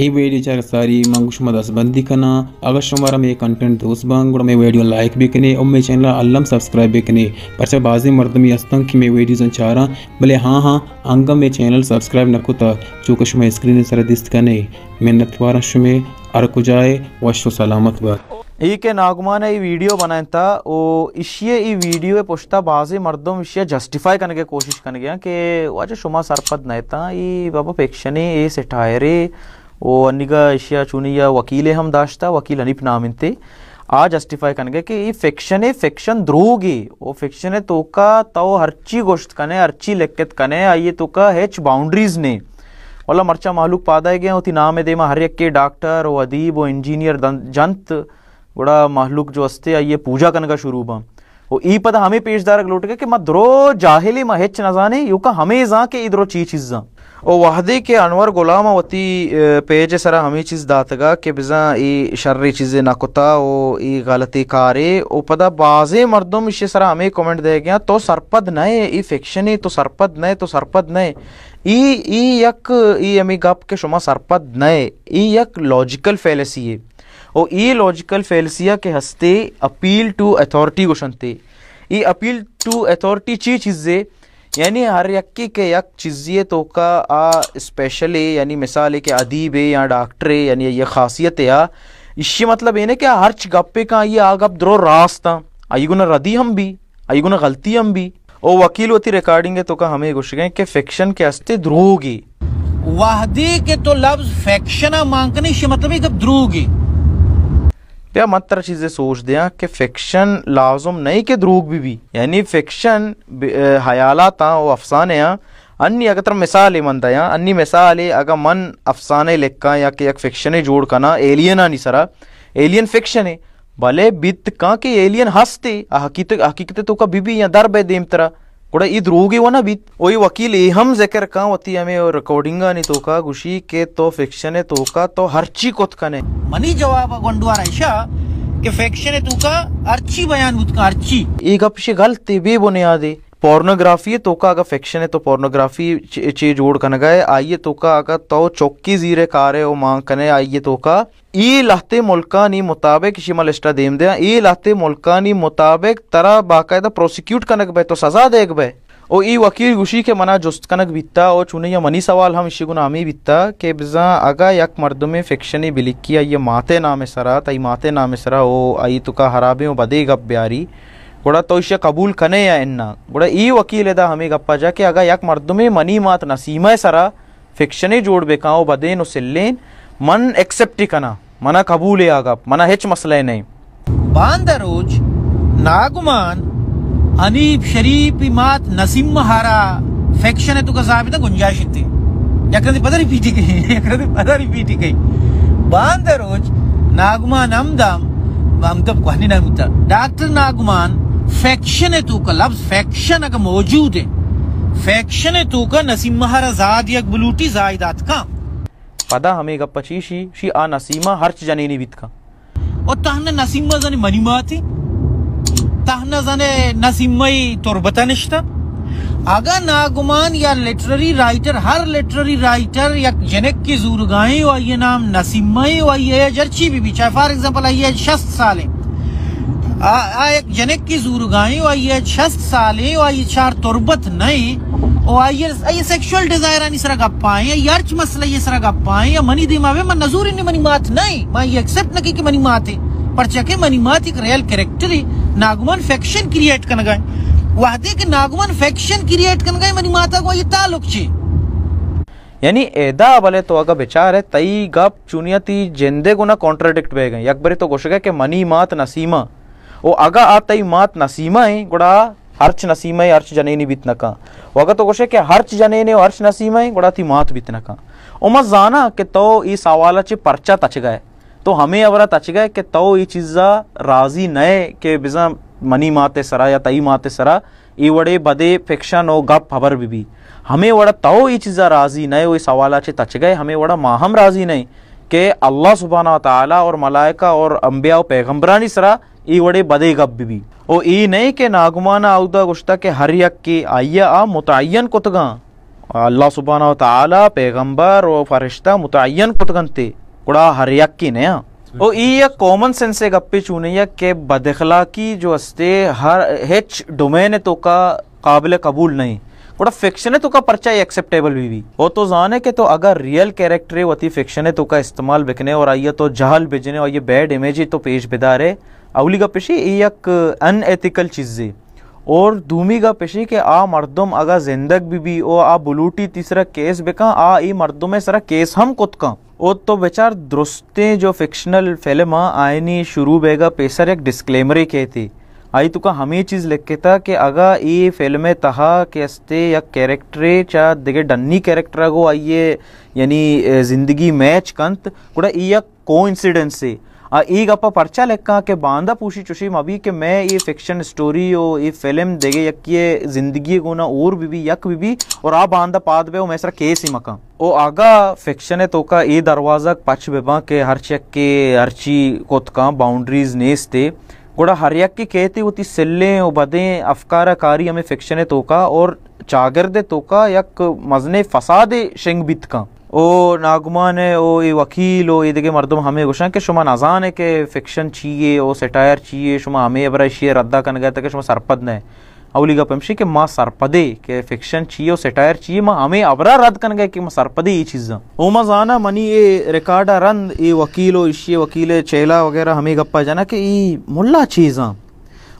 ఈ वीडियो चार सारी मंगुशमा बंदी कना अगर सोमवार में कंटेंट दोस्त बंग और मैं वीडियो लाइक भी करें और मे चैनल अल्लम सब्सक्राइब भी करें पर चाहे बाजी मर्द मरदमी अस्तंग कि मैं वीडियो चाह रहा भले हाँ हाँ अंगम मे चैनल सब्सक्राइब न कुता चूंकि शुमा स्क्रीन सर दिस्त करने मेहनत वारा शुमे अरकु जाए वशो सलामत बार ई के नागमान ने वीडियो बनाया था वो इशिये ई वीडियो पुछता बाजी मर्दों इशिये जस्टिफाई करने की कोशिश करने गया कि वजह शुमा सरपद नहीं था ये बाबा पेक्शनी ये सिठायरी वो अनिगा एशिया या वकील हम दाश्ता वकील अनिप नाम इनते आ जस्टिफाई करने के ये फिक्शन है फिक्शन ध्रुवगी वो फिक्शन है तो का तो हरची गोश्त कने ची लेक्कत कने ये तो का हेच बाउंड्रीज ने वाला मर्चा मालूक पादा है क्या होती नाम है देमा हर एक के डॉक्टर वो अदीब वो इंजीनियर जंत बड़ा मालूक जो अस्ते ये पूजा करने का शुरू बा ಈ ಪದ ಹಮೆ ओ के अनवर गुलाम वती पेज हमी चीज़ दातगा के बिजा ई शर्री ओ ई गलती कारे ओ पदा बाजे हमें कमेंट दे गया तो सरपद नए ई फिक्शन ही तो सरपद नए तो सरपद नए ई ई यक ई अमी गप के शुमा सरपद नए ई यक लॉजिकल फैलेसी है और ये लॉजिकल फेलसिया के हस्ते अपील टू अथॉरिटी क्वेश्चन थे ये अपील टू अथॉरिटी ची चीज़ें यानी हर यक्की के यक चीज़ें तो का आ स्पेशल है यानी मिसाल है कि अदीब है या डॉक्टर है यानी ये खासियत है या इससे मतलब ये ना कि हर गप्पे का ये आ गप द्रो रास्ता आई गुना रदी हम भी आई गुना गलती हम भी ओ वकील वती रिकॉर्डिंग है तो का हमें घुस गए कि फिक्शन के हस्ते द्रोगी वाहदी के तो लफ्ज फैक्शन मांगनी मतलब द्रोगी पे मत्तर चीज़ें सोच दियां कि फिक्शन लाजम नहीं कि दरूग भी भी यानी फिक्शन हयालात व अफसाने अन्य अगतर मिसाल मनता या अन्य मिसाल अगर मन अफसाने लिखा या कि एक फिक्शन जोड़ करना एलियन आनी सरा एलियन फिक्शन है भले बित का कि एलियन हंसते हकीकत हकीकत तो का बीबी या दर बे देम तरह ಕೂಡ ಇದ್ ರೂಗಿ ಒನ ಬಿ ಒಯ್ ವಕೀಲ್ ಹಮ್ ಜಕರ್ ಕಾ ಒತ್ತಿ ಅಮೆ ರೆಕಾರ್ಡಿಂಗ್ ನಿ ತೋಕ ಖುಷಿ ಕೆ ತೋ ಫಿಕ್ಷನ್ ತೋಕ ತೋ ಹರ್ಚಿ ಕೊತ್ಕನೆ ಮನಿ ಜವಾಬ ಗೊಂಡು ರೈಶಾ ಕೆ ಫಿಕ್ಷನ್ ತೂಕ ಅರ್ಚಿ ಬಯಾನ್ ಉತ್ಕ ಅರ್ಚಿ ಈಗ ಅಪ್ಶಿ ಗಲ್ತಿ ಬಿ ಬುನಿಯಾದಿ पोर्नोग्राफी पॉर्नोग्राफी तोका आग फैक्शन तो पोर्नोग्राफी चे जोड़ कन गए आइए तोका आग तो चौकी जीरे कारे ओ मांग कने आइए तोका ई लहते मुल्का नी मुताबिक शिमा लिस्टा देम दिया ई लाते मुल्का नी मुताबिक तरा बाकायदा प्रोसिक्यूट कनक बे तो सजा देख बे ओ ई वकील गुशी के मना जुस्त कनक बीतता और चुने या मनी सवाल हम इसी नामी बीतता के बिजा अगा यक मर्द में फिक्शन ही बिलिक किया ये माते नामे सरा तई माते नामे सरा ओ आई तुका हराबे बदे गप ब्यारी ಕೂಡ ತೌಶ್ಯ ಕಬೂಲ್ ಕನೆಯ ಎನ್ನ ಕೂಡ ಈ ವಕೀಲೆದ ಹಮಿಗಪ್ಪಾಜ ಕೆ ಆಗ ಯಾಕೆ ಮರ್ದುಮೆ ಮನಿ ಮಾತನ ಸೀಮೆ ಸರ ಫಿಕ್ಷನೇ ಜೋಡ್ಬೇಕಾವು ಬದೇನು ಸೆಲ್ಲೇನ್ ಮನ್ ಎಕ್ಸೆಪ್ಟಿ ಕನ ಮನ ಕಬೂಲೆ ಆಗ ಮನ ಹೆಚ್ಚು ಮಸಲೇನೆ ಬಾಂದರೋಜ್ ನಾಗುಮಾನ್ ಅನೀಬ್ ಶರೀಫಿ ಮಾತ್ ನಸಿಂಹಾರ ಫೆಕ್ಷನ್ ಎದ್ದು ಕಸಾಬಿದ ಗುಂಜಾಶಿತ್ತೆ ಯಾಕಂದ್ರೆ ಪದ ರಿಪೀಟಿ ಕೈ ಯಾಕಂದ್ರೆ ಪದ ರಿಪೀಟಿ ಕೈ ಬಾಂದರೋಜ್ ನಾಗುಮಾನ್ ಅಮ್ದಮ್ ಅಮ್ದಮ್ ಕೊಹ್ನಿ ನಮ್ತ ಡಾಕ್ಟರ್ ನಾಗುಮಾನ್ फैक्शन है तू का लफ्ज फैक्शन अगर मौजूद है फैक्शन है तू का नसीमा हर आजाद या बलूटी जायदाद का पता हमें गप पचीशी शी आ नसीमा हर्च जने नहीं बीत का और तहने नसीमा जने मनीमा थी तहना जने नसीमई तुरबता निश्ता अगर नागुमान या लिटररी राइटर हर लिटररी राइटर या जनक की जूरगाएं और ये नाम नसीमई और ये जर्ची भी, भी चाहे फॉर एग्जाम्पल ये शस्त साले ආයෙක් ජනෙක්කි සූරුගායි වයිය ශස් සාලේ වයි චාර් තොර්බත් නයි वायर ये सेक्सुअल डिजायर आनी सरा गप्पाएं यर्च मसला ये सरा गप्पाएं या मनी दिमावे मन नजूर इन मनी मात नहीं मैं ये एक्सेप्ट नकी कि मनी मात है पर चके मनी मात एक रियल कैरेक्टर है नागमन फैक्शन क्रिएट करन गए वादे के नागमन फैक्शन क्रिएट करन गए मनी माता को ये ताल्लुक छे यानी एदा बले तो अगर विचार है तई गप चुनियती जेंदे गुना कॉन्ट्राडिक्ट भे गए अकबरी तो गोशगा के मनी मात नसीमा आत मात ಅಗ ಆತೈ ಮಾತ್ ನಸೀಮೈ ಗೊಡ ಹರ್ಚ್ ನಸೀಮೈ ಹರ್ಚ್ ಜನೇನಿ ಬಿತ್ನಕ ಒಗ ತಗೋಶೆ ಕೆ ಹರ್ಚ್ ಜನೇನೆ ಹರ್ಚ್ ನಸೀಮೈ ಗೊಡ ತಿ ಮಾತ್ ಬಿತ್ನಕ मत जाना कि तो सवाल सवालाचे पर्चा तच गए तो हमें अवरा तच गए कि तो ये चीज़ा राजी नए के बिजा मनी माते सरा या तई माते सरा ये वड़े बदे फिक्शन हो गप खबर भी भी हमें वड़ा तो ये चीज़ा राजी नए वो सवाल सवालाचे तच गए हमें वड़ा माहम राजी नहीं के अल्लाह सुबहाना तला और मलायका और अम्बिया पैगम्बरानी सरा इवड़े बदे गबिबी ओ ई नई के नागुमान औदुष्टा के हरि अक् अय्य आ मुत अय्यन अल्लाह सुबहान तला पैगंबर ओ फरिश्त मुत कुतगंते कुड़ा हर अक्की ने ओ ई कॉमन सेंस से गप्पे चूने या के बदखला की जो हस्ते हर हेच डोमेन तो का काबिल कबूल नहीं फिक्शन तो का पर्चा ही एक्सेप्टेबल भी भी वो तो जान है कि तो अगर रियल कैरेक्टर है वती फिक्शन है तो का इस्तेमाल बिकने और आइए तो जहल बिजने और ये बैड इमेज ही तो पेश बेदार है अवली का पेशी ये एक अनएथिकल चीज़ें और धूमी का पेशी के आ मर्दम अगर जिंदग भी भी ओ आ बुलूटी तीसरा केस बिका आ ई मर्दों में सरा केस हम कुत का ओ तो बेचार दुरुस्ते जो फिक्शनल फिल्म आयनी शुरू बेगा पेसर एक डिस्क्लेमरी कहती आई तुका तो हमें चीज लेखता कि आगा ये फिल्मे तहा केस्ते या कैरेक्टरे च्या देखे डन्नी कॅरेक्टरागो आइए यानी जिंदगी मैच कंत कुडा ई या को इंसिडेंसी ಈಗ ಅಪ್ಪ ಪರ್ಚಾ ಲೆಕ್ಕ ಕೆ ಬಾಂದ के बांदा पूछी चुशी ಮೇ कि मैं ये फिक्शन स्टोरी ಫಿಲ್ಮ್ ये फिल्म ಜಿಂದಗಿ यक ये जिंदगी को ना और ಆ ಬಾಂದ ಪಾದ ಬೆ ಮೇಸರ ಕೇಸ್ ಈ ಮಕ ओ आगा फिक्शन है तो का ये दरवाज़ा पच बेबा के हर चक के हर ची कोतका बाउंड्रीज नेस थे गोड़ा हरियक की कहते होती सिल्लें उबदें अफकारा कारी हमें फिक्शन तोका और चागरदे तोका यक मजने फसाद शेंग बित का ओ नागुमान है ओ ये वकील ओ ये देखे मर्दम हमें घोषणा के शुमा नाजान है के फिक्शन चाहिए ओ सेटायर चाहिए शुमा हमें अबरा शियर रद्दा कन गया था शुमा सरपद ने अवलीग पमशी के माँ सरपदे के फिक्शन चियो सेटायर चिये माँ हमें अबरा रद्द कन गए कि माँ सरपदे ये चीज़ ओ माँ जाना मनी ये रिकॉर्ड रन ये वकीलो इश्ये वकीले चेला वगैरह हमें गप्पा जाना कि ये मुल्ला चीज़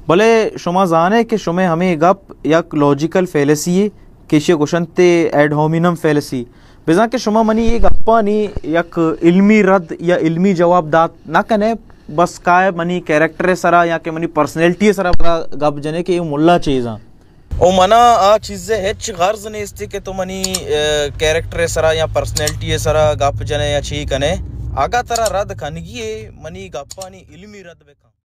भले शुमा जाने के शुमे हमें गप यक लॉजिकल फेलेसी केशिय क्वेश्चन ते एड होमिनम फेलेसी बेजा के शुमा मनी ये गप्पा नहीं यक इल्मी रद्द या इल्मी जवाब दात ना कने बस का मनी कैरेक्टर है सरा या के मनी पर्सनैलिटी है सरा गप जने के मुला चीज है ओ मना आ चीज हेच गर्ज नहीं इस के तो मनी कैरेक्टर है सरा या पर्सनैलिटी है सरा गप जने या छी कने आगा तरह रद खनगी मनी गप्पा नी इलमी रद